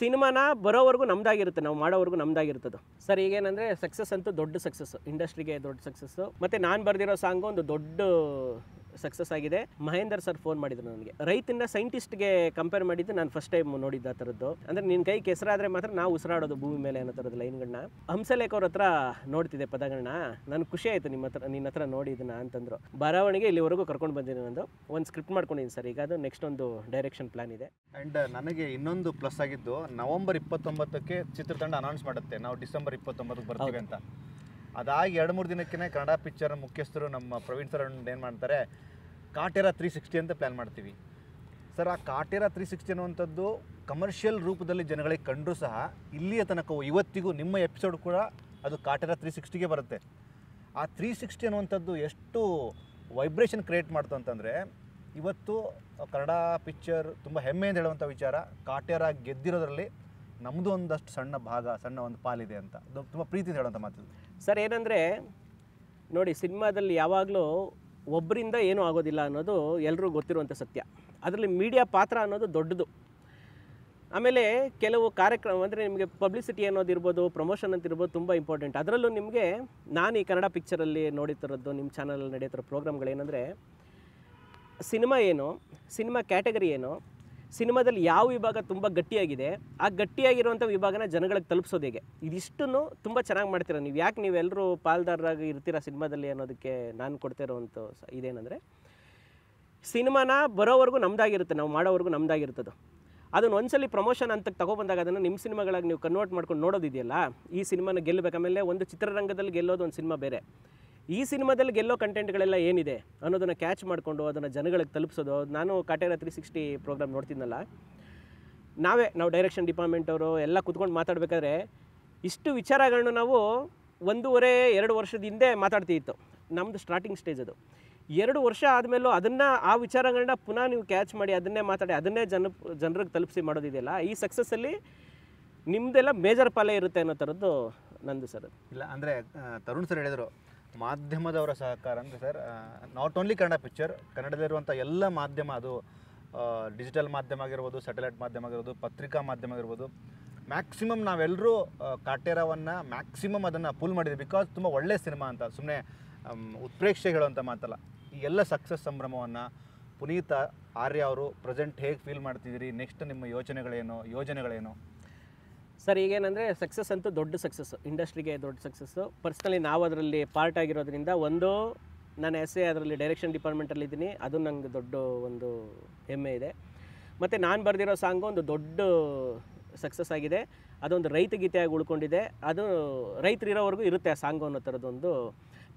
ಸಿನಿಮಾನ ಬರೋವರೆಗೂ ನಮ್ದಾಗಿರುತ್ತೆ ನಾವು ಮಾಡೋವರೆಗೂ ನಮ್ದಾಗಿರ್ತದೆ ಸರ್ ಈಗೇನಂದರೆ ಸಕ್ಸಸ್ ಅಂತೂ ದೊಡ್ಡ ಸಕ್ಸಸ್ಸು ಇಂಡಸ್ಟ್ರಿಗೆ ದೊಡ್ಡ ಸಕ್ಸಸ್ಸು ಮತ್ತು ನಾನು ಬರೆದಿರೋ ಸಾಂಗು ಒಂದು ದೊಡ್ಡ ಸಕ್ಸಸ್ ಆಗಿದೆ ಮಹೇಂದರ್ ಸರ್ ಫೋನ್ ಮಾಡಿದ್ರು ನನಗೆ ರೈತನ ಸೈಂಟಿಸ್ಟ್ಗೆ ಕಂಪೇರ್ ಮಾಡಿದ್ದು ನಾನು ಫಸ್ಟ್ ಟೈಮ್ ನೋಡಿದ್ದು ಆ ಥರದ್ದು ಅಂದರೆ ನಿನ್ನ ಕೈ ಕೆಸರಾದರೆ ಮಾತ್ರ ನಾವು ಉಸಿರಾಡೋದು ಭೂಮಿ ಮೇಲೆ ಅನ್ನೋ ಥರದ ಲೈನ್ಗಳನ್ನ ಹಂಸಲೇಖ ಅವ್ರ ಹತ್ರ ನೋಡ್ತಿದ್ದೆ ಪದಗಳನ್ನ ನಾನು ಖುಷಿ ಆಯಿತು ನಿಮ್ಮ ಹತ್ರ ನಿನ್ನ ಹತ್ರ ನೋಡಿದ್ದನ್ನ ಅಂತಂದರು ಬರವಣಿಗೆ ಇಲ್ಲಿವರೆಗೂ ಕರ್ಕೊಂಡು ಬಂದಿದ್ದೀನಿ ಒಂದು ಒಂದು ಸ್ಕ್ರಿಪ್ಟ್ ಮಾಡ್ಕೊಂಡಿದ್ದೀನಿ ಸರ್ ಈಗ ಅದು ನೆಕ್ಸ್ಟ್ ಒಂದು ಡೈರೆಕ್ಷನ್ ಪ್ಲಾನ್ ಇದೆ ಆ್ಯಂಡ್ uh, ನನಗೆ ಇನ್ನೊಂದು ಪ್ಲಸ್ ಆಗಿದ್ದು ನವೆಂಬರ್ ಇಪ್ಪತ್ತೊಂಬತ್ತಕ್ಕೆ ಚಿತ್ರತಂಡ ಅನೌನ್ಸ್ ಮಾಡುತ್ತೆ ನಾವು ಡಿಸೆಂಬರ್ ಇಪ್ಪತ್ತೊಂಬತ್ತಕ್ಕೆ ಬರ್ತೀವಿ ಅಂತ ಅದಾಗಿ ಎರಡು ಮೂರು ದಿನಕ್ಕೇ ಕನ್ನಡ ಪಿಕ್ಚರ್ ಮುಖ್ಯಸ್ಥರು ನಮ್ಮ ಪ್ರವೀಣ್ ಸರ್ ಏನು ಮಾಡ್ತಾರೆ ಕಾಟೇರ ತ್ರೀ ಸಿಕ್ಸ್ಟಿ ಅಂತ ಪ್ಲ್ಯಾನ್ ಮಾಡ್ತೀವಿ ಸರ್ ಆ ಕಾಟೇರ ತ್ರೀ ಸಿಕ್ಸ್ಟಿ ಅನ್ನುವಂಥದ್ದು ಕಮರ್ಷಿಯಲ್ ರೂಪದಲ್ಲಿ ಜನಗಳಿಗೆ ಕಂಡರೂ ಸಹ ಇಲ್ಲಿಯ ತನಕವು ಇವತ್ತಿಗೂ ನಿಮ್ಮ ಎಪಿಸೋಡ್ ಕೂಡ ಅದು ಕಾಟೇರ ತ್ರೀ ಸಿಕ್ಸ್ಟಿಗೆ ಬರುತ್ತೆ ಆ ತ್ರೀ ಸಿಕ್ಸ್ಟಿ ಅನ್ನುವಂಥದ್ದು ಎಷ್ಟು ವೈಬ್ರೇಷನ್ ಕ್ರಿಯೇಟ್ ಮಾಡ್ತು ಅಂತಂದರೆ ಇವತ್ತು ಕನ್ನಡ ಪಿಕ್ಚರ್ ತುಂಬ ಹೆಮ್ಮೆಯಿಂದ ಹೇಳುವಂಥ ವಿಚಾರ ಕಾಟೇರ ಗೆದ್ದಿರೋದ್ರಲ್ಲಿ ನಮ್ಮದು ಒಂದಷ್ಟು ಸಣ್ಣ ಭಾಗ ಸಣ್ಣ ಒಂದು ಪಾಲಿದೆ ಅಂತ ತುಂಬ ಪ್ರೀತಿ ಹೇಳುವಂಥ ಮಾತು ಸರ್ ಏನಂದರೆ ನೋಡಿ ಸಿನಿಮಾದಲ್ಲಿ ಯಾವಾಗಲೂ ಒಬ್ಬರಿಂದ ಏನೂ ಆಗೋದಿಲ್ಲ ಅನ್ನೋದು ಎಲ್ಲರೂ ಗೊತ್ತಿರುವಂಥ ಸತ್ಯ ಅದರಲ್ಲಿ ಮೀಡಿಯಾ ಪಾತ್ರ ಅನ್ನೋದು ದೊಡ್ಡದು ಆಮೇಲೆ ಕೆಲವು ಕಾರ್ಯಕ್ರಮ ಅಂದರೆ ನಿಮಗೆ ಪಬ್ಲಿಸಿಟಿ ಅನ್ನೋದಿರ್ಬೋದು ಪ್ರಮೋಷನ್ ಅಂತಿರ್ಬೋದು ತುಂಬ ಇಂಪಾರ್ಟೆಂಟ್ ಅದರಲ್ಲೂ ನಿಮಗೆ ನಾನು ಈ ಕನ್ನಡ ಪಿಕ್ಚರಲ್ಲಿ ನೋಡಿತಿರೋದು ನಿಮ್ಮ ಚಾನಲಲ್ಲಿ ನಡೆಯುತ್ತಿರೋ ಪ್ರೋಗ್ರಾಮ್ಗಳೇನೆಂದರೆ ಸಿನಿಮಾ ಏನು ಸಿನಿಮಾ ಕ್ಯಾಟಗರಿ ಏನು ಸಿನಿಮಾದಲ್ಲಿ ಯಾವ ವಿಭಾಗ ತುಂಬ ಗಟ್ಟಿಯಾಗಿದೆ ಆ ಗಟ್ಟಿಯಾಗಿರುವಂಥ ವಿಭಾಗನ ಜನಗಳಿಗೆ ತಲುಪಿಸೋದು ಹೇಗೆ ಇದಿಷ್ಟನ್ನು ತುಂಬ ಚೆನ್ನಾಗಿ ಮಾಡ್ತೀರಾ ನೀವು ಯಾಕೆ ನೀವೆಲ್ಲರೂ ಪಾಲ್ದಾರರಾಗಿ ಇರ್ತೀರಾ ಸಿನಿಮಾದಲ್ಲಿ ಅನ್ನೋದಕ್ಕೆ ನಾನು ಕೊಡ್ತಿರೋವಂಥ ಇದೇನಂದರೆ ಸಿನಿಮಾನ ಬರೋವರೆಗೂ ನಮ್ಮದಾಗಿರುತ್ತೆ ನಾವು ಮಾಡೋವರೆಗೂ ನಮ್ಮದಾಗಿರ್ತದೆ ಅದನ್ನು ಒಂದ್ಸಲಿ ಪ್ರಮೋಷನ್ ಅಂತ ಬಂದಾಗ ಅದನ್ನು ನಿಮ್ಮ ಸಿನಿಮಾಗಳಾಗಿ ನೀವು ಕನ್ವರ್ಟ್ ಮಾಡ್ಕೊಂಡು ನೋಡೋದಿದೆಯಲ್ಲ ಈ ಸಿನಿಮಾನ ಗೆಲ್ಲಬೇಕು ಒಂದು ಚಿತ್ರರಂಗದಲ್ಲಿ ಗೆಲ್ಲೋದು ಒಂದು ಸಿನಿಮಾ ಬೇರೆ ಈ ಸಿನಿಮಾದಲ್ಲಿ ಗೆಲ್ಲೋ ಕಂಟೆಂಟ್ಗಳೆಲ್ಲ ಏನಿದೆ ಅನ್ನೋದನ್ನು ಕ್ಯಾಚ್ ಮಾಡಿಕೊಂಡು ಅದನ್ನು ಜನಗಳಿಗೆ ತಲುಪಿಸೋದು ನಾನು ಕಾಟೇರ ತ್ರೀ ಸಿಕ್ಸ್ಟಿ ಪ್ರೋಗ್ರಾಮ್ ನೋಡ್ತಿದ್ನಲ್ಲ ನಾವೇ ನಾವು ಡೈರೆಕ್ಷನ್ ಡಿಪಾರ್ಟ್ಮೆಂಟ್ ಅವರು ಎಲ್ಲ ಕುತ್ಕೊಂಡು ಮಾತಾಡಬೇಕಾದ್ರೆ ಇಷ್ಟು ವಿಚಾರಗಳನ್ನ ನಾವು ಒಂದೂವರೆ ಎರಡು ವರ್ಷದ ಹಿಂದೆ ಮಾತಾಡ್ತಿತ್ತು ನಮ್ಮದು ಸ್ಟಾರ್ಟಿಂಗ್ ಸ್ಟೇಜ್ ಅದು ಎರಡು ವರ್ಷ ಆದಮೇಲೂ ಅದನ್ನು ಆ ವಿಚಾರಗಳನ್ನ ಪುನಃ ನೀವು ಕ್ಯಾಚ್ ಮಾಡಿ ಅದನ್ನೇ ಮಾತಾಡಿ ಅದನ್ನೇ ಜನ ಜನರಿಗೆ ತಲುಪಿಸಿ ಮಾಡೋದಿದೆಯಲ್ಲ ಈ ಸಕ್ಸಸ್ಸಲ್ಲಿ ನಿಮ್ಮದೆಲ್ಲ ಮೇಜರ್ ಪಾಲೇ ಇರುತ್ತೆ ಅನ್ನೋ ಥರದ್ದು ನಂದು ಸರ್ ಇಲ್ಲ ಅಂದರೆ ತರುಣ್ ಸರ್ ಹೇಳಿದರು ಮಾಧ್ಯಮದವರ ಸಹಕಾರ ಅಂದರೆ sir not only Kannada picture ಕನ್ನಡದಲ್ಲಿರುವಂಥ ಎಲ್ಲ ಮಾಧ್ಯಮ ಅದು ಡಿಜಿಟಲ್ ಮಾಧ್ಯಮ ಆಗಿರ್ಬೋದು ಸ್ಯಾಟಲೈಟ್ ಮಾಧ್ಯಮ ಆಗಿರ್ಬೋದು ಪತ್ರಿಕಾ ಮಾಧ್ಯಮ ಆಗಿರ್ಬೋದು ಮ್ಯಾಕ್ಸಿಮಮ್ ನಾವೆಲ್ಲರೂ ಕಾಟೇರವನ್ನು ಮ್ಯಾಕ್ಸಿಮಮ್ ಅದನ್ನು ಪುಲ್ ಮಾಡಿದ್ವಿ ಬಿಕಾಸ್ ತುಂಬ ಒಳ್ಳೆಯ ಸಿನಿಮಾ ಅಂತ ಸುಮ್ಮನೆ ಉತ್ಪ್ರೇಕ್ಷೆ ಹೇಳುವಂಥ ಮಾತಲ್ಲ ಈ ಎಲ್ಲ ಸಕ್ಸಸ್ ಸಂಭ್ರಮವನ್ನು ಪುನೀತ ಆರ್ಯ ಅವರು ಪ್ರೆಸೆಂಟ್ ಹೇಗೆ ಫೀಲ್ ಮಾಡ್ತಿದ್ದೀರಿ ನೆಕ್ಸ್ಟ್ ನಿಮ್ಮ ಯೋಚನೆಗಳೇನು ಯೋಜನೆಗಳೇನು ಸರ್ ಈಗೇನಂದರೆ ಸಕ್ಸಸ್ ಅಂತೂ ದೊಡ್ಡ ಸಕ್ಸಸ್ಸು ಇಂಡಸ್ಟ್ರಿಗೆ ದೊಡ್ಡ ಸಕ್ಸಸ್ಸು ಪರ್ಸ್ನಲಿ ನಾವು ಅದರಲ್ಲಿ ಪಾರ್ಟ್ ಆಗಿರೋದ್ರಿಂದ ಒಂದು ನಾನು ಎಸ್ ಎ ಅದರಲ್ಲಿ ಡೈರೆಕ್ಷನ್ ಡಿಪಾರ್ಟ್ಮೆಂಟಲ್ಲಿದ್ದೀನಿ ಇದ್ದೀನಿ ಅದು ನಂಗೆ ದೊಡ್ಡ ಒಂದು ಹೆಮ್ಮೆ ಇದೆ ಮತ್ತು ನಾನು ಬರೆದಿರೋ ಸಾಂಗು ಒಂದು ದೊಡ್ಡ ಸಕ್ಸಸ್ ಆಗಿದೆ ಅದೊಂದು ರೈತ ಗೀತೆಯಾಗಿ ಉಳ್ಕೊಂಡಿದೆ ಅದು ರೈತರು ಇರೋವರೆಗೂ ಇರುತ್ತೆ ಆ ಸಾಂಗು ಅನ್ನೋ ಥರದೊಂದು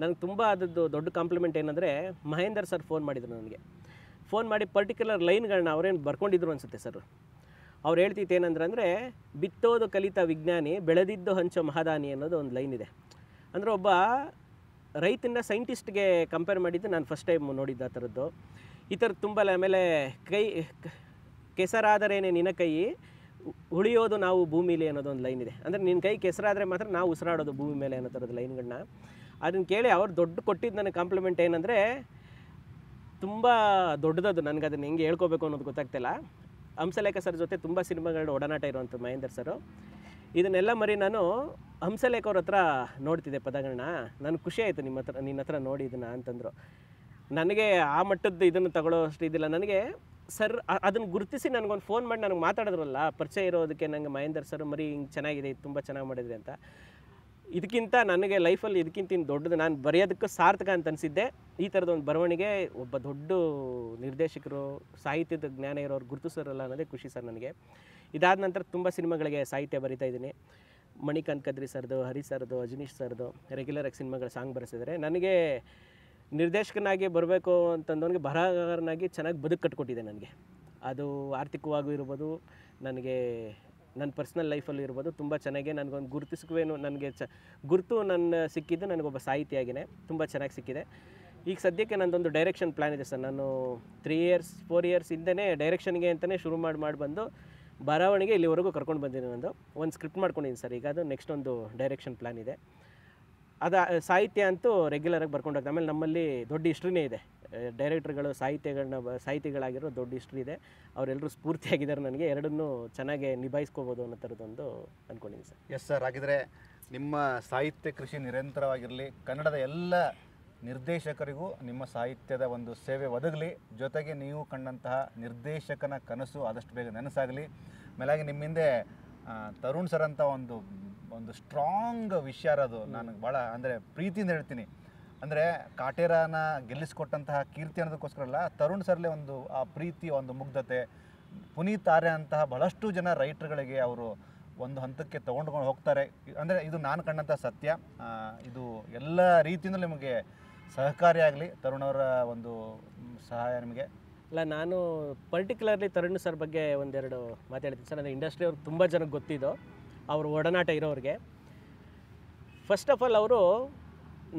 ನನಗೆ ತುಂಬ ಅದದ್ದು ದೊಡ್ಡ ಕಾಂಪ್ಲಿಮೆಂಟ್ ಏನಂದರೆ ಮಹೇಂದರ್ ಸರ್ ಫೋನ್ ಮಾಡಿದರು ನನಗೆ ಫೋನ್ ಮಾಡಿ ಪರ್ಟಿಕ್ಯುಲರ್ ಲೈನ್ಗಳನ್ನ ಅವರೇನು ಬರ್ಕೊಂಡಿದ್ರು ಅನಿಸುತ್ತೆ ಸರ್ ಅವ್ರು ಹೇಳ್ತಿತ್ತು ಅಂದರೆ ಬಿತ್ತೋದು ಕಲಿತ ವಿಜ್ಞಾನಿ ಬೆಳೆದಿದ್ದು ಹಂಚೋ ಮಹಾದಾನಿ ಅನ್ನೋದು ಒಂದು ಲೈನ್ ಇದೆ ಅಂದರೆ ಒಬ್ಬ ರೈತನ ಸೈಂಟಿಸ್ಟ್ಗೆ ಕಂಪೇರ್ ಮಾಡಿದ್ದು ನಾನು ಫಸ್ಟ್ ಟೈಮ್ ನೋಡಿದ್ದು ಆ ಥರದ್ದು ಈ ಥರದ್ದು ತುಂಬ ಆಮೇಲೆ ಕೈ ಕೆಸರಾದರೇನೆ ನಿನ್ನ ಕೈ ಉಳಿಯೋದು ನಾವು ಭೂಮಿಲಿ ಒಂದು ಲೈನ್ ಇದೆ ಅಂದರೆ ನಿನ್ನ ಕೈ ಕೆಸರಾದರೆ ಮಾತ್ರ ನಾವು ಉಸಿರಾಡೋದು ಭೂಮಿ ಮೇಲೆ ಅನ್ನೋ ಥರದ ಲೈನ್ಗಳನ್ನ ಅದನ್ನು ಕೇಳಿ ಅವ್ರು ದೊಡ್ಡ ಕೊಟ್ಟಿದ್ದು ನನಗೆ ಕಾಂಪ್ಲಿಮೆಂಟ್ ಏನಂದರೆ ತುಂಬ ದೊಡ್ಡದದು ನನಗೆ ಅದನ್ನು ಹೆಂಗೆ ಹೇಳ್ಕೋಬೇಕು ಅನ್ನೋದು ಗೊತ್ತಾಗ್ತಿಲ್ಲ ಹಂಸಲೇಖ ಸರ್ ಜೊತೆ ತುಂಬ ಸಿನಿಮಾಗಳನ್ನ ಒಡನಾಟ ಇರುವಂಥ ಮಹೇಂದರ್ ಸರು ಇದನ್ನೆಲ್ಲ ಮರಿ ನಾನು ಹಂಸಲೇಖ ಅವ್ರ ಹತ್ರ ನೋಡ್ತಿದ್ದೆ ಪದಗಳನ್ನ ನನಗೆ ಖುಷಿ ಆಯಿತು ನಿಮ್ಮ ಹತ್ರ ನಿನ್ನ ಹತ್ರ ನೋಡಿ ಇದನ್ನು ಅಂತಂದರು ನನಗೆ ಆ ಮಟ್ಟದ್ದು ಇದನ್ನು ತಗೊಳ್ಳೋ ಅಷ್ಟು ಇದಿಲ್ಲ ನನಗೆ ಸರ್ ಅದನ್ನು ಗುರುತಿಸಿ ನನಗೊಂದು ಫೋನ್ ಮಾಡಿ ನನಗೆ ಮಾತಾಡಿದ್ರಲ್ಲ ಪರಿಚಯ ಇರೋದಕ್ಕೆ ನನಗೆ ಮಹೇಂದರ್ ಸರ್ ಮರಿ ಹಿಂಗೆ ಚೆನ್ನಾಗಿದೆ ತುಂಬ ಚೆನ್ನಾಗಿ ಮಾಡಿದ್ರಿ ಅಂತ ಇದಕ್ಕಿಂತ ನನಗೆ ಲೈಫಲ್ಲಿ ಇದಕ್ಕಿಂತ ದೊಡ್ಡದು ನಾನು ಬರೆಯೋದಕ್ಕೆ ಸಾರ್ಥಕ ಅಂತ ಅನಿಸಿದ್ದೆ ಈ ಥರದ ಒಂದು ಬರವಣಿಗೆ ಒಬ್ಬ ದೊಡ್ಡ ನಿರ್ದೇಶಕರು ಸಾಹಿತ್ಯದ ಜ್ಞಾನ ಇರೋರು ಗುರುತಿಸೋರಲ್ಲ ಅನ್ನೋದೇ ಖುಷಿ ಸರ್ ನನಗೆ ಇದಾದ ನಂತರ ತುಂಬ ಸಿನಿಮಾಗಳಿಗೆ ಸಾಹಿತ್ಯ ಬರಿತಾ ಇದ್ದೀನಿ ಮಣಿಕಾಂತ್ ಕದ್ರಿ ಸರ್ದು ಹರಿ ಸರ್ದು ಅಜನೀಶ್ ಸರ್ದು ರೆಗ್ಯುಲರಾಗಿ ಸಿನಿಮಾಗಳ ಸಾಂಗ್ ಬರೆಸಿದರೆ ನನಗೆ ನಿರ್ದೇಶಕನಾಗಿ ಬರಬೇಕು ಅಂತಂದವನಿಗೆ ಬರಹಗಾರನಾಗಿ ಚೆನ್ನಾಗಿ ಬದುಕು ಕಟ್ಕೊಟ್ಟಿದೆ ನನಗೆ ಅದು ಆರ್ಥಿಕವಾಗೂ ಇರ್ಬೋದು ನನಗೆ ನನ್ನ ಪರ್ಸ್ನಲ್ ಲೈಫಲ್ಲಿ ಇರ್ಬೋದು ತುಂಬ ಚೆನ್ನಾಗಿ ನನಗೊಂದು ಗುರುತಿಸ್ಕೇನು ನನಗೆ ಚ ಗುರುತು ನನ್ನ ಸಿಕ್ಕಿದ್ದು ನನಗೊಬ್ಬ ಸಾಹಿತಿಯಾಗಿನೇ ತುಂಬ ಚೆನ್ನಾಗಿ ಸಿಕ್ಕಿದೆ ಈಗ ಸದ್ಯಕ್ಕೆ ನನ್ನದೊಂದು ಡೈರೆಕ್ಷನ್ ಪ್ಲ್ಯಾನ್ ಇದೆ ಸರ್ ನಾನು ತ್ರೀ ಇಯರ್ಸ್ ಫೋರ್ ಇಯರ್ಸ್ ಇಂದನೇ ಡೈರೆಕ್ಷನ್ಗೆ ಅಂತಲೇ ಶುರು ಮಾಡಿ ಮಾಡಿ ಬಂದು ಬರವಣಿಗೆ ಇಲ್ಲಿವರೆಗೂ ಕರ್ಕೊಂಡು ಬಂದಿದ್ದೀನಿ ಒಂದು ಒಂದು ಸ್ಕ್ರಿಪ್ಟ್ ಮಾಡ್ಕೊಂಡಿದ್ದೀನಿ ಸರ್ ಈಗ ಅದು ನೆಕ್ಸ್ಟ್ ಒಂದು ಡೈರೆಕ್ಷನ್ ಪ್ಲ್ಯಾನ್ ಇದೆ ಅದು ಸಾಹಿತ್ಯ ಅಂತೂ ರೆಗ್ಯುಲರಾಗಿ ಬರ್ಕೊಂಡೋಗ್ತದೆ ಆಮೇಲೆ ನಮ್ಮಲ್ಲಿ ದೊಡ್ಡ ಹಿಸ್ಟ್ರಿನೇ ಇದೆ ಡೈರೆಕ್ಟರ್ಗಳು ಸಾಹಿತ್ಯಗಳನ್ನ ಸಾಹಿತಿಗಳಾಗಿರೋ ದೊಡ್ಡ ಹಿಸ್ಟ್ರಿ ಇದೆ ಅವರೆಲ್ಲರೂ ಸ್ಫೂರ್ತಿಯಾಗಿದ್ದಾರೆ ನನಗೆ ಎರಡನ್ನೂ ಚೆನ್ನಾಗಿ ನಿಭಾಯಿಸ್ಕೋಬೋದು ಅನ್ನೋ ಥರದ್ದೊಂದು ಅಂದ್ಕೊಂಡಿದ್ದೀನಿ ಸರ್ ಎಸ್ ಸರ್ ಹಾಗಿದ್ರೆ ನಿಮ್ಮ ಸಾಹಿತ್ಯ ಕೃಷಿ ನಿರಂತರವಾಗಿರಲಿ ಕನ್ನಡದ ಎಲ್ಲ ನಿರ್ದೇಶಕರಿಗೂ ನಿಮ್ಮ ಸಾಹಿತ್ಯದ ಒಂದು ಸೇವೆ ಒದಗಲಿ ಜೊತೆಗೆ ನೀವು ಕಂಡಂತಹ ನಿರ್ದೇಶಕನ ಕನಸು ಆದಷ್ಟು ಬೇಗ ನೆನಸಾಗಲಿ ಮೇಲಾಗಿ ನಿಮ್ಮ ಹಿಂದೆ ತರುಣ್ ಸರ್ ಅಂತ ಒಂದು ಒಂದು ಸ್ಟ್ರಾಂಗ್ ವಿಷಯ ಅದು ನನಗೆ ಭಾಳ ಅಂದರೆ ಪ್ರೀತಿಯಿಂದ ಹೇಳ್ತೀನಿ ಅಂದರೆ ಕಾಟೇರಾನ ಗೆಲ್ಲಿಸಿಕೊಟ್ಟಂತಹ ಕೀರ್ತಿ ಅನ್ನೋದಕ್ಕೋಸ್ಕರ ಅಲ್ಲ ತರುಣ್ ಸರ್ಲೆ ಒಂದು ಆ ಪ್ರೀತಿ ಒಂದು ಮುಗ್ಧತೆ ಪುನೀತ್ ಆರ್ಯ ಅಂತಹ ಬಹಳಷ್ಟು ಜನ ರೈಟರ್ಗಳಿಗೆ ಅವರು ಒಂದು ಹಂತಕ್ಕೆ ತೊಗೊಂಡ್ಕೊಂಡು ಹೋಗ್ತಾರೆ ಅಂದರೆ ಇದು ನಾನು ಕಂಡಂಥ ಸತ್ಯ ಇದು ಎಲ್ಲ ರೀತಿಯಿಂದ ನಿಮಗೆ ಸಹಕಾರಿಯಾಗಲಿ ತರುಣವರ ಅವರ ಒಂದು ಸಹಾಯ ನಿಮಗೆ ಅಲ್ಲ ನಾನು ಪರ್ಟಿಕ್ಯುಲರ್ಲಿ ತರುಣ್ ಸರ್ ಬಗ್ಗೆ ಒಂದೆರಡು ಮಾತಾಡ್ತೀನಿ ಸರ್ ಅಂದರೆ ಇಂಡಸ್ಟ್ರಿ ಅವ್ರಿಗೆ ತುಂಬ ಜನಕ್ಕೆ ಗೊತ್ತಿದ್ದು ಅವ್ರ ಒಡನಾಟ ಇರೋರಿಗೆ ಫಸ್ಟ್ ಆಫ್ ಆಲ್ ಅವರು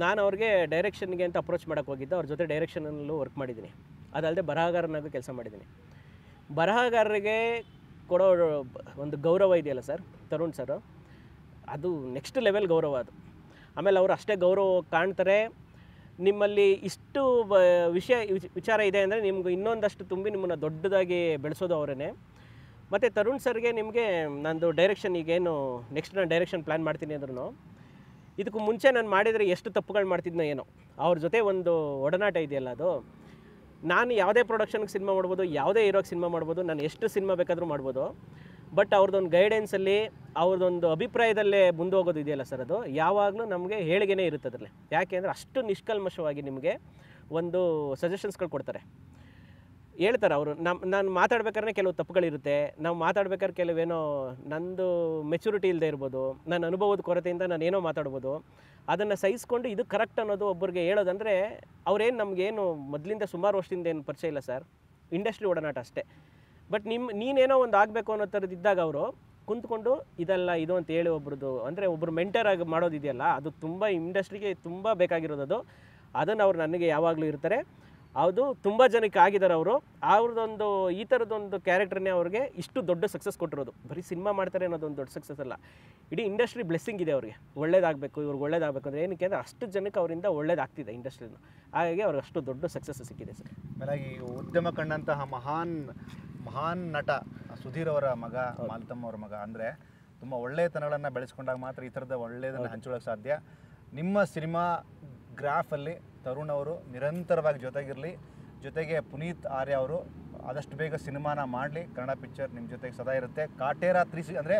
ನಾನು ಅವ್ರಿಗೆ ಡೈರೆಕ್ಷನ್ಗೆ ಅಂತ ಅಪ್ರೋಚ್ ಮಾಡೋಕ್ಕೆ ಹೋಗಿದ್ದೆ ಅವ್ರ ಜೊತೆ ಡೈರೆಕ್ಷನಲ್ಲೂ ವರ್ಕ್ ಮಾಡಿದ್ದೀನಿ ಅದಲ್ಲದೆ ಬರಹಗಾರನಾಗೂ ಕೆಲಸ ಮಾಡಿದ್ದೀನಿ ಬರಹಗಾರರಿಗೆ ಕೊಡೋ ಒಂದು ಗೌರವ ಇದೆಯಲ್ಲ ಸರ್ ತರುಣ್ ಸರ್ ಅದು ನೆಕ್ಸ್ಟ್ ಲೆವೆಲ್ ಗೌರವ ಅದು ಆಮೇಲೆ ಅವರು ಅಷ್ಟೇ ಗೌರವ ಕಾಣ್ತಾರೆ ನಿಮ್ಮಲ್ಲಿ ಇಷ್ಟು ವಿಷಯ ವಿಚಾರ ಇದೆ ಅಂದರೆ ನಿಮ್ಗೆ ಇನ್ನೊಂದಷ್ಟು ತುಂಬಿ ನಿಮ್ಮನ್ನು ದೊಡ್ಡದಾಗಿ ಬೆಳೆಸೋದು ಅವರೇ ಮತ್ತು ತರುಣ್ ಸರ್ಗೆ ನಿಮಗೆ ನಂದು ಡೈರೆಕ್ಷನ್ ಈಗೇನು ನೆಕ್ಸ್ಟ್ ನಾನು ಡೈರೆಕ್ಷನ್ ಪ್ಲ್ಯಾನ್ ಮಾಡ್ತೀನಿ ಅಂದ್ರೂ ಇದಕ್ಕೂ ಮುಂಚೆ ನಾನು ಮಾಡಿದರೆ ಎಷ್ಟು ತಪ್ಪುಗಳು ಮಾಡ್ತಿದ್ನೋ ಏನೋ ಅವ್ರ ಜೊತೆ ಒಂದು ಒಡನಾಟ ಇದೆಯಲ್ಲ ಅದು ನಾನು ಯಾವುದೇ ಪ್ರೊಡಕ್ಷನ್ಗೆ ಸಿನಿಮಾ ಮಾಡ್ಬೋದು ಯಾವುದೇ ಇರೋಕ್ಕೆ ಸಿನಿಮಾ ಮಾಡ್ಬೋದು ನಾನು ಎಷ್ಟು ಸಿನಿಮಾ ಬೇಕಾದರೂ ಮಾಡ್ಬೋದು ಬಟ್ ಅವ್ರದ್ದೊಂದು ಗೈಡೆನ್ಸಲ್ಲಿ ಅವ್ರದ್ದೊಂದು ಅಭಿಪ್ರಾಯದಲ್ಲೇ ಮುಂದೆ ಹೋಗೋದು ಇದೆಯಲ್ಲ ಸರ್ ಅದು ಯಾವಾಗಲೂ ನಮಗೆ ಹೇಳಿಗೆನೇ ಇರುತ್ತೆ ಅದರಲ್ಲಿ ಯಾಕೆ ಅಂದರೆ ಅಷ್ಟು ನಿಷ್ಕಲ್ಮಶವಾಗಿ ನಿಮಗೆ ಒಂದು ಸಜೆಷನ್ಸ್ಗಳು ಕೊಡ್ತಾರೆ ಹೇಳ್ತಾರೆ ಅವರು ನಮ್ಮ ನಾನು ಮಾತಾಡ್ಬೇಕಾದ್ರೆ ಕೆಲವು ತಪ್ಪುಗಳಿರುತ್ತೆ ನಾವು ಮಾತಾಡ್ಬೇಕಾದ್ರೆ ಕೆಲವೇನೋ ನಂದು ಮೆಚುರಿಟಿ ಇಲ್ಲದೆ ಇರ್ಬೋದು ನನ್ನ ಅನುಭವದ ಕೊರತೆಯಿಂದ ನಾನು ಏನೋ ಮಾತಾಡ್ಬೋದು ಅದನ್ನು ಸಹಿಸ್ಕೊಂಡು ಇದು ಕರೆಕ್ಟ್ ಅನ್ನೋದು ಒಬ್ಬರಿಗೆ ಹೇಳೋದಂದರೆ ಅವರೇನು ನಮಗೇನು ಮೊದಲಿಂದ ಸುಮಾರು ವರ್ಷದಿಂದ ಏನು ಪರಿಚಯ ಇಲ್ಲ ಸರ್ ಇಂಡಸ್ಟ್ರಿ ಒಡನಾಟ ಅಷ್ಟೇ ಬಟ್ ನಿಮ್ಮ ನೀನೇನೋ ಒಂದು ಆಗಬೇಕು ಅನ್ನೋ ಥರದ್ದು ಅವರು ಕುಂತ್ಕೊಂಡು ಇದೆಲ್ಲ ಇದು ಅಂತ ಹೇಳಿ ಒಬ್ರದ್ದು ಅಂದರೆ ಒಬ್ಬರು ಮೆಂಟರ್ ಆಗಿ ಮಾಡೋದಿದೆಯಲ್ಲ ಅದು ತುಂಬ ಇಂಡಸ್ಟ್ರಿಗೆ ತುಂಬ ಬೇಕಾಗಿರೋದು ಅದು ಅದನ್ನು ಅವ್ರು ನನಗೆ ಯಾವಾಗಲೂ ಇರ್ತಾರೆ ಅದು ತುಂಬ ಜನಕ್ಕೆ ಆಗಿದ್ದಾರೆ ಅವರು ಅವ್ರದ್ದೊಂದು ಈ ಥರದೊಂದು ಕ್ಯಾರೆಕ್ಟರ್ನೇ ಅವ್ರಿಗೆ ಇಷ್ಟು ದೊಡ್ಡ ಸಕ್ಸಸ್ ಕೊಟ್ಟಿರೋದು ಬರೀ ಸಿನಿಮಾ ಮಾಡ್ತಾರೆ ಅನ್ನೋದೊಂದು ದೊಡ್ಡ ಸಕ್ಸಸ್ ಅಲ್ಲ ಇಡೀ ಇಂಡಸ್ಟ್ರಿ ಬ್ಲೆಸ್ಸಿಂಗ್ ಇದೆ ಅವರಿಗೆ ಒಳ್ಳೇದಾಗಬೇಕು ಇವ್ರಿಗೆ ಒಳ್ಳೇದಾಗಬೇಕು ಅಂದರೆ ಏನಕ್ಕೆ ಅಂದರೆ ಅಷ್ಟು ಜನಕ್ಕೆ ಅವರಿಂದ ಒಳ್ಳೇದಾಗ್ತಿದೆ ಇಂಡಸ್ಟ್ರಿನ ಹಾಗಾಗಿ ಅವ್ರಿಗೆ ಅಷ್ಟು ದೊಡ್ಡ ಸಕ್ಸಸ್ ಸಿಕ್ಕಿದೆ ಸರ್ ಹಾಗಾಗಿ ಉದ್ಯಮ ಕಂಡಂತಹ ಮಹಾನ್ ಮಹಾನ್ ನಟ ಸುಧೀರ್ ಅವರ ಮಗ ಮಾಲ್ತಮ್ಮ ಅವರ ಮಗ ಅಂದರೆ ತುಂಬ ಒಳ್ಳೆಯತನಗಳನ್ನು ಬೆಳೆಸ್ಕೊಂಡಾಗ ಮಾತ್ರ ಈ ಥರದ ಒಳ್ಳೆಯದನ್ನು ಹಂಚೋಳಕ್ಕೆ ಸಾಧ್ಯ ನಿಮ್ಮ ಸಿನಿಮಾ ಗ್ರಾಫಲ್ಲಿ ತರುಣ್ ಅವರು ನಿರಂತರವಾಗಿ ಜೊತೆಗಿರಲಿ ಜೊತೆಗೆ ಪುನೀತ್ ಆರ್ಯ ಅವರು ಆದಷ್ಟು ಬೇಗ ಸಿನಿಮಾನ ಮಾಡಲಿ ಕನ್ನಡ ಪಿಕ್ಚರ್ ನಿಮ್ಮ ಜೊತೆಗೆ ಸದಾ ಇರುತ್ತೆ ಕಾಟೇರ ತ್ರೀ ಸಿ ಅಂದರೆ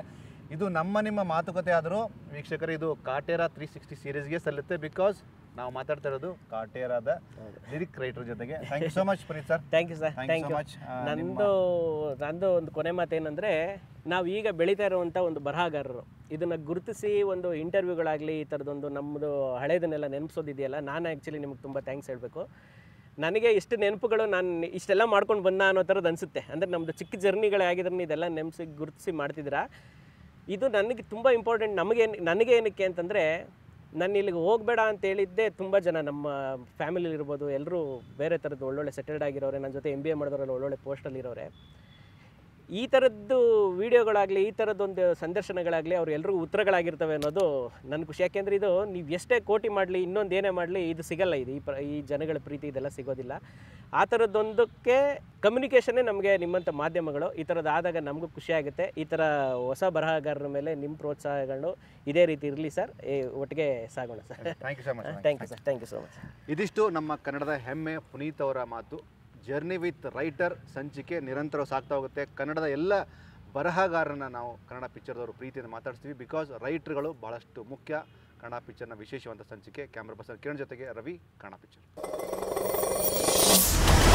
ಇದು ನಮ್ಮ ನಿಮ್ಮ ಮಾತುಕತೆ ಆದರೂ ವೀಕ್ಷಕರು ಇದು ಕಾಟೇರ ತ್ರೀ ಸಿಕ್ಸ್ಟಿ ಸೀರೀಸ್ಗೆ ಸಲ್ಲುತ್ತೆ ಬಿಕಾಸ್ ನಾವು ಮಾತಾಡ್ತಾ ಇರೋದು ಕಾಟೇರಾದ ಲಿರಿಕ್ ರೈಟರ್ ಜೊತೆಗೆ thank you so much Puneeth sir thank you sir thank you much ನಂದು ನಂದು ಒಂದು ಕೊನೆ ಮಾತೇನೆಂದರೆ ನಾವು ಈಗ ಬೆಳೀತಾ ಇರುವಂಥ ಒಂದು ಬರಹಗಾರರು ಇದನ್ನು ಗುರುತಿಸಿ ಒಂದು ಇಂಟರ್ವ್ಯೂಗಳಾಗಲಿ ಈ ಥರದೊಂದು ನಮ್ಮದು ಹಳೇದನ್ನೆಲ್ಲ ನೆನಪಿಸೋದಿದೆಯಲ್ಲ ನಾನು ಆ್ಯಕ್ಚುಲಿ ನಿಮ್ಗೆ ತುಂಬ ಥ್ಯಾಂಕ್ಸ್ ಹೇಳಬೇಕು ನನಗೆ ಇಷ್ಟು ನೆನಪುಗಳು ನಾನು ಇಷ್ಟೆಲ್ಲ ಮಾಡ್ಕೊಂಡು ಬಂದ ಅನ್ನೋ ಥರದ್ದು ಅನಿಸುತ್ತೆ ಅಂದರೆ ನಮ್ಮದು ಚಿಕ್ಕ ಜರ್ನಿಗಳೇ ಆಗಿದ್ರೂ ಇದೆಲ್ಲ ನೆನಪಿಸಿ ಗುರುತಿಸಿ ಮಾಡ್ತಿದ್ದೀರಾ ಇದು ನನಗೆ ತುಂಬ ಇಂಪಾರ್ಟೆಂಟ್ ನಮಗೆ ನನಗೆ ಏನಕ್ಕೆ ಅಂತಂದರೆ ನಾನು ಇಲ್ಲಿಗೆ ಹೋಗಬೇಡ ಅಂತ ತುಂಬ ಜನ ನಮ್ಮ ಫ್ಯಾಮಿಲಿಲಿರ್ಬೋದು ಎಲ್ಲರೂ ಬೇರೆ ಥರದ್ದು ಒಳ್ಳೊಳ್ಳೆ ಸೆಟಲ್ಡ್ ಆಗಿರೋರೆ ನನ್ನ ಜೊತೆ ಎಮ್ ಬಿ ಎ ಮಾಡಿದವರೆಲ್ಲ ಒಳ್ಳೊಳ್ಳೆ ಪೋಸ್ಟಲ್ಲಿರೋರೆ ಈ ಥರದ್ದು ವೀಡಿಯೋಗಳಾಗಲಿ ಈ ಥರದ್ದೊಂದು ಸಂದರ್ಶನಗಳಾಗಲಿ ಅವ್ರು ಎಲ್ಲರಿಗೂ ಉತ್ತರಗಳಾಗಿರ್ತವೆ ಅನ್ನೋದು ನನ್ನ ಖುಷಿ ಯಾಕೆಂದರೆ ಇದು ನೀವು ಎಷ್ಟೇ ಕೋಟಿ ಮಾಡಲಿ ಇನ್ನೊಂದು ಏನೇ ಮಾಡಲಿ ಇದು ಸಿಗಲ್ಲ ಇದು ಈ ಪ್ರ ಈ ಜನಗಳ ಪ್ರೀತಿ ಇದೆಲ್ಲ ಸಿಗೋದಿಲ್ಲ ಆ ಥರದ್ದೊಂದಕ್ಕೆ ಕಮ್ಯುನಿಕೇಷನ್ನೇ ನಮಗೆ ನಿಮ್ಮಂಥ ಮಾಧ್ಯಮಗಳು ಈ ಥರದ್ದು ಆದಾಗ ನಮಗೂ ಖುಷಿಯಾಗುತ್ತೆ ಈ ಥರ ಹೊಸ ಬರಹಗಾರರ ಮೇಲೆ ನಿಮ್ಮ ಪ್ರೋತ್ಸಾಹಗಳು ಇದೇ ರೀತಿ ಇರಲಿ ಸರ್ ಒಟ್ಟಿಗೆ ಸಾಗೋಣ sir thank you so much thank you sir thank you so much ಇದಿಷ್ಟು ನಮ್ಮ ಕನ್ನಡದ ಹೆಮ್ಮೆ ಪುನೀತ್ ಅವರ ಮಾತು ಜರ್ನಿ ವಿತ್ ರೈಟರ್ ಸಂಚಿಕೆ ನಿರಂತರ ಸಾಗ್ತಾ ಹೋಗುತ್ತೆ ಕನ್ನಡದ ಎಲ್ಲ ಬರಹಗಾರರನ್ನ ನಾವು ಕನ್ನಡ ಪಿಕ್ಚರ್ದವರು ಪ್ರೀತಿಯಿಂದ ಮಾತಾಡ್ತೀವಿ ಬಿಕಾಸ್ ರೈಟ್ರುಗಳು ಭಾಳಷ್ಟು ಮುಖ್ಯ ಕನ್ನಡ ಪಿಕ್ಚರ್ನ ವಿಶೇಷವಾದ ಸಂಚಿಕೆ ಕ್ಯಾಮ್ರಾ ಪರ್ಸನ್ ಕಿರಣ್ ಜೊತೆಗೆ ರವಿ ಕನ್ನಡ ಪಿಕ್ಚರ್